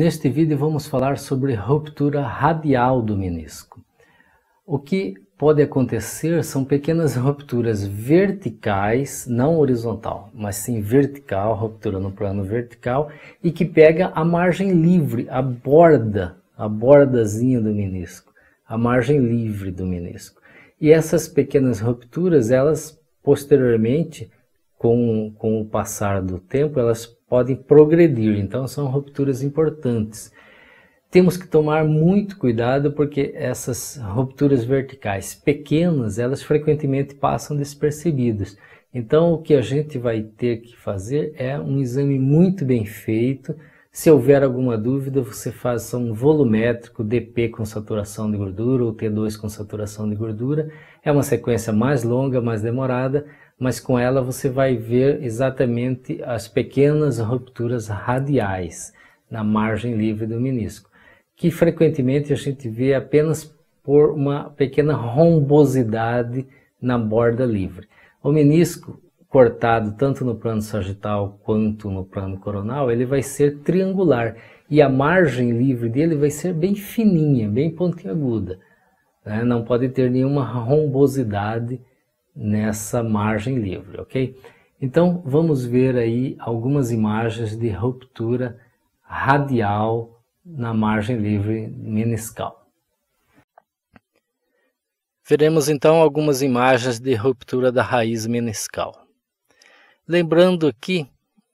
Neste vídeo vamos falar sobre ruptura radial do menisco. O que pode acontecer são pequenas rupturas verticais, não horizontal, mas sim vertical, ruptura no plano vertical, e que pega a margem livre, a borda, a bordazinha do menisco, a margem livre do menisco. E essas pequenas rupturas, elas posteriormente, com, com o passar do tempo, elas podem progredir. Então, são rupturas importantes. Temos que tomar muito cuidado porque essas rupturas verticais pequenas, elas frequentemente passam despercebidas. Então, o que a gente vai ter que fazer é um exame muito bem feito. Se houver alguma dúvida, você faz um volumétrico, DP com saturação de gordura ou T2 com saturação de gordura, é uma sequência mais longa, mais demorada, mas com ela você vai ver exatamente as pequenas rupturas radiais na margem livre do menisco, que frequentemente a gente vê apenas por uma pequena rombosidade na borda livre. O menisco cortado tanto no plano sagital quanto no plano coronal, ele vai ser triangular e a margem livre dele vai ser bem fininha, bem pontiaguda. Né? Não pode ter nenhuma rombosidade nessa margem livre, ok? Então vamos ver aí algumas imagens de ruptura radial na margem livre meniscal. Veremos então algumas imagens de ruptura da raiz meniscal. Lembrando aqui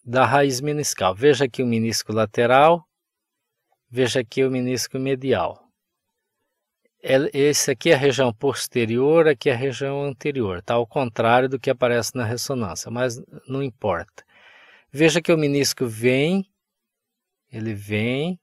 da raiz meniscal, veja aqui o menisco lateral, veja aqui o menisco medial. É, esse aqui é a região posterior, aqui é a região anterior, tá? Ao contrário do que aparece na ressonância, mas não importa. Veja que o menisco vem, ele vem,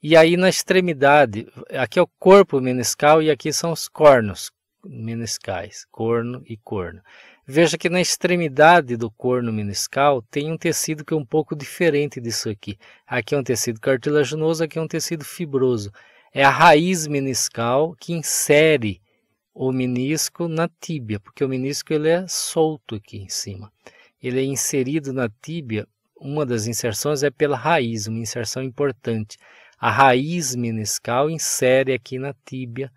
e aí na extremidade, aqui é o corpo meniscal e aqui são os cornos meniscais, corno e corno. Veja que na extremidade do corno meniscal tem um tecido que é um pouco diferente disso aqui. Aqui é um tecido cartilaginoso, aqui é um tecido fibroso é a raiz meniscal que insere o menisco na tíbia, porque o menisco ele é solto aqui em cima. Ele é inserido na tíbia, uma das inserções é pela raiz, uma inserção importante. A raiz meniscal insere aqui na tíbia,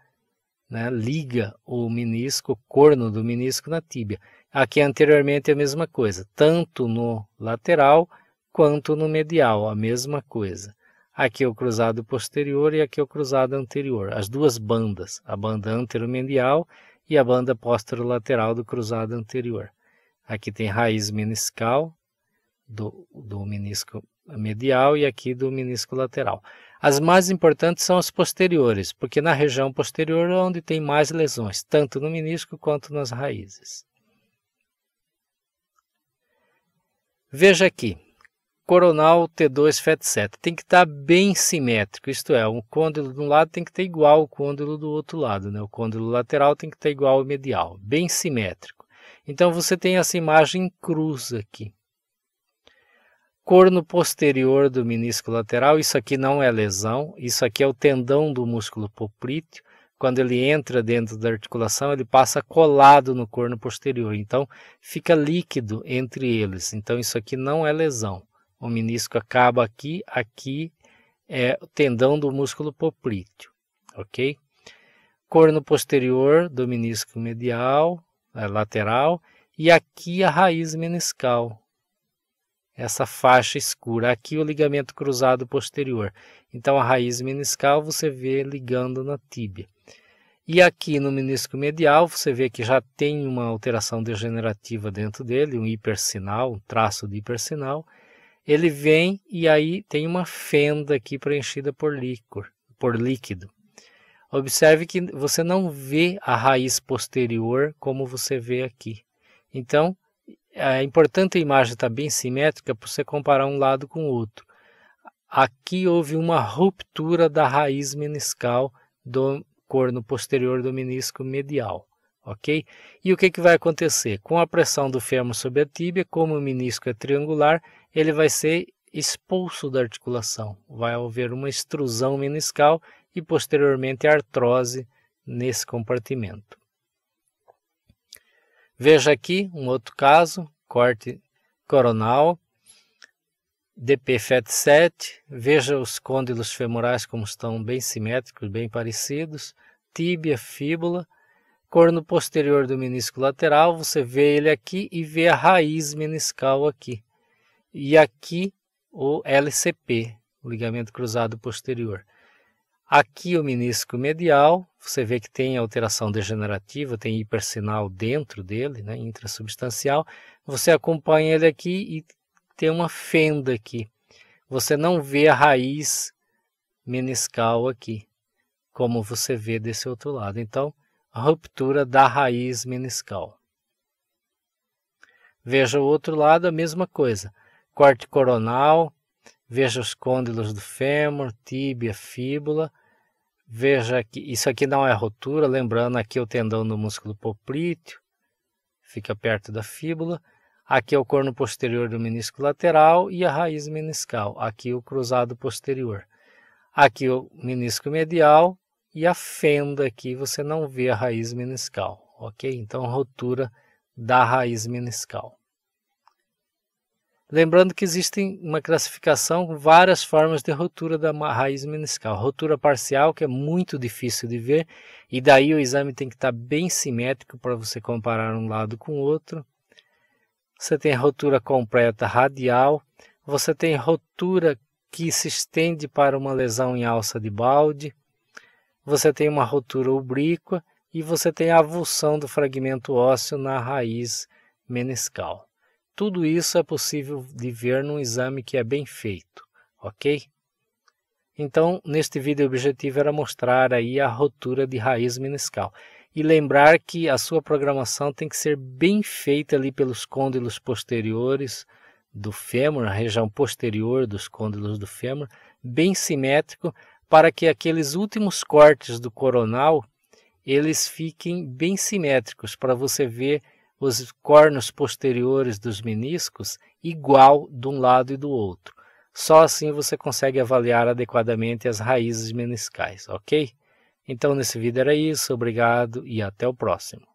né? liga o menisco, o corno do menisco na tíbia. Aqui anteriormente é a mesma coisa, tanto no lateral quanto no medial, a mesma coisa. Aqui é o cruzado posterior e aqui é o cruzado anterior, as duas bandas, a banda anteromedial e a banda posterolateral do cruzado anterior. Aqui tem raiz meniscal do, do menisco medial e aqui do menisco lateral. As mais importantes são as posteriores, porque na região posterior é onde tem mais lesões, tanto no menisco quanto nas raízes. Veja aqui, coronal T2 FET7. Tem que estar tá bem simétrico, isto é, um côndilo de um lado tem que estar igual ao côndilo do outro lado, né? o côndilo lateral tem que estar igual ao medial, bem simétrico. Então você tem essa imagem cruz aqui. Corno posterior do menisco lateral, isso aqui não é lesão, isso aqui é o tendão do músculo poplíteo. Quando ele entra dentro da articulação, ele passa colado no corno posterior, então fica líquido entre eles. Então isso aqui não é lesão o menisco acaba aqui, aqui é o tendão do músculo poplíteo, ok? Corno posterior do menisco medial, é, lateral, e aqui a raiz meniscal, essa faixa escura. Aqui o ligamento cruzado posterior. Então a raiz meniscal você vê ligando na tíbia. E aqui no menisco medial você vê que já tem uma alteração degenerativa dentro dele, um hipersinal, um traço de hipersinal ele vem e aí tem uma fenda aqui preenchida por líquor, por líquido. Observe que você não vê a raiz posterior como você vê aqui. Então, é importante a imagem estar tá bem simétrica para você comparar um lado com o outro. Aqui houve uma ruptura da raiz meniscal do corno posterior do menisco medial, ok? E o que, que vai acontecer? Com a pressão do fêmur sobre a tíbia, como o menisco é triangular, ele vai ser expulso da articulação. Vai haver uma extrusão meniscal e posteriormente artrose nesse compartimento. Veja aqui um outro caso, corte coronal, DPFET 7 Veja os côndilos femorais como estão bem simétricos, bem parecidos. Tíbia, fíbula, corno posterior do menisco lateral. Você vê ele aqui e vê a raiz meniscal aqui e aqui o LCP, o ligamento cruzado posterior. Aqui o menisco medial, você vê que tem alteração degenerativa, tem hipersinal dentro dele, né, intrasubstancial. Você acompanha ele aqui e tem uma fenda aqui. Você não vê a raiz meniscal aqui, como você vê desse outro lado. Então, a ruptura da raiz meniscal. Veja o outro lado, a mesma coisa corte coronal, veja os côndilos do fêmur, tíbia, fíbula, veja que isso aqui não é rotura, lembrando aqui é o tendão do músculo poplíteo, fica perto da fíbula, aqui é o corno posterior do menisco lateral e a raiz meniscal, aqui o cruzado posterior. Aqui o menisco medial e a fenda aqui você não vê a raiz meniscal, ok? Então, rotura da raiz meniscal. Lembrando que existem uma classificação com várias formas de rotura da raiz meniscal. Rotura parcial, que é muito difícil de ver, e daí o exame tem que estar tá bem simétrico para você comparar um lado com o outro. Você tem rotura completa radial, você tem rotura que se estende para uma lesão em alça de balde, você tem uma rotura oblíqua e você tem a avulsão do fragmento ósseo na raiz meniscal. Tudo isso é possível de ver num exame que é bem feito, ok? Então, neste vídeo o objetivo era mostrar aí a rotura de raiz meniscal. E lembrar que a sua programação tem que ser bem feita ali pelos côndilos posteriores do fêmur, a região posterior dos côndilos do fêmur, bem simétrico, para que aqueles últimos cortes do coronal, eles fiquem bem simétricos, para você ver os cornos posteriores dos meniscos igual de um lado e do outro. Só assim você consegue avaliar adequadamente as raízes meniscais, ok? Então, nesse vídeo era isso, obrigado e até o próximo.